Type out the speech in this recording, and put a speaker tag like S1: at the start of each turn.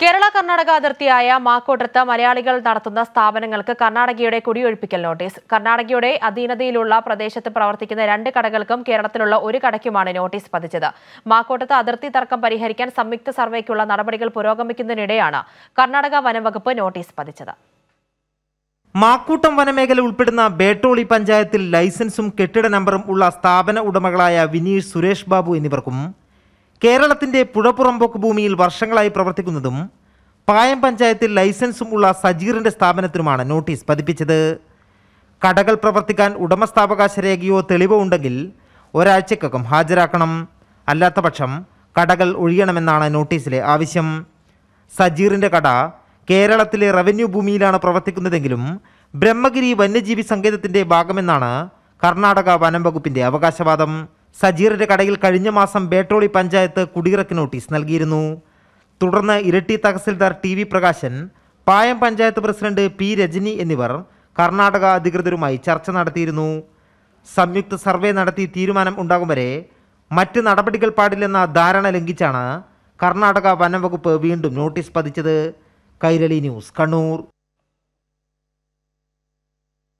S1: കേരള കർണാടക അതിർത്തിയായ മാക്കോട്ടത്ത് മലയാളികൾ നടത്തുന്ന സ്ഥാപനങ്ങൾക്ക് കർണാടകയുടെ കുടിയൊഴിപ്പിക്കൽ നോട്ടീസ് കർണാടകയുടെ അധീനതയിലുള്ള പ്രദേശത്ത് പ്രവർത്തിക്കുന്ന രണ്ട് കടകൾക്കും കേരളത്തിലുള്ള ഒരു കടയ്ക്കുമാണ് നോട്ടീസ് പതിച്ചത് മാക്കോട്ടത്ത് അതിർത്തി തർക്കം പരിഹരിക്കാൻ സംയുക്ത സർവേക്കുള്ള നടപടികൾ പുരോഗമിക്കുന്നതിനിടെയാണ് കർണാടക വനംവകുപ്പ് നോട്ടീസ് പതിച്ചത്
S2: മാക്കൂട്ടം വനമേഖല ഉൾപ്പെടുന്ന ബേട്ടോളി പഞ്ചായത്തിൽ ലൈസൻസും കെട്ടിട നമ്പറും ഉള്ള സ്ഥാപന ഉടമകളായ വിനീഷ് സുരേഷ് ബാബു എന്നിവർക്കും കേരളത്തിന്റെ പുഴപ്പുറമ്പോക്ക് ഭൂമിയിൽ വർഷങ്ങളായി പ്രവർത്തിക്കുന്നതും പായം പഞ്ചായത്തിൽ ലൈസൻസും ഉള്ള സജീറിന്റെ സ്ഥാപനത്തിനുമാണ് നോട്ടീസ് പതിപ്പിച്ചത് കടകൾ പ്രവർത്തിക്കാൻ ഉടമസ്ഥാവകാശ രേഖയോ തെളിവോ ഉണ്ടെങ്കിൽ ഒരാഴ്ചക്കകം ഹാജരാക്കണം അല്ലാത്തപക്ഷം കടകൾ ഒഴിയണമെന്നാണ് നോട്ടീസിലെ ആവശ്യം സജീറിൻ്റെ കട കേരളത്തിലെ റവന്യൂ ഭൂമിയിലാണ് പ്രവർത്തിക്കുന്നതെങ്കിലും ബ്രഹ്മഗിരി വന്യജീവി സങ്കേതത്തിൻ്റെ ഭാഗമെന്നാണ് കർണാടക വനം വകുപ്പിൻ്റെ അവകാശവാദം സജീറിന്റെ കടയിൽ കഴിഞ്ഞ മാസം ബേട്ടോളി പഞ്ചായത്ത് കുടിയിറക്ക് നോട്ടീസ് നൽകിയിരുന്നു തുടർന്ന് ഇരട്ടി tahsildar T V Prakashan Payam panchayat president P Rajani എന്നിവർ കർണാടക അധികൃതരുമായി ചർച്ച നടത്തിയിരുന്നു സംയുക്ത സർവേ നടത്തി തീരുമാനം ഉണ്ടാകും വരെ മറ്റ് നടപടികൾ പാടില്ലെന്ന ധാരണ ലംഘിച്ചാണ് കർണാടക വനംവകുപ്പ് വീണ്ടും നോട്ടീസ് പതിച്ചത് കൈരളി ന്യൂസ് കണ്ണൂർ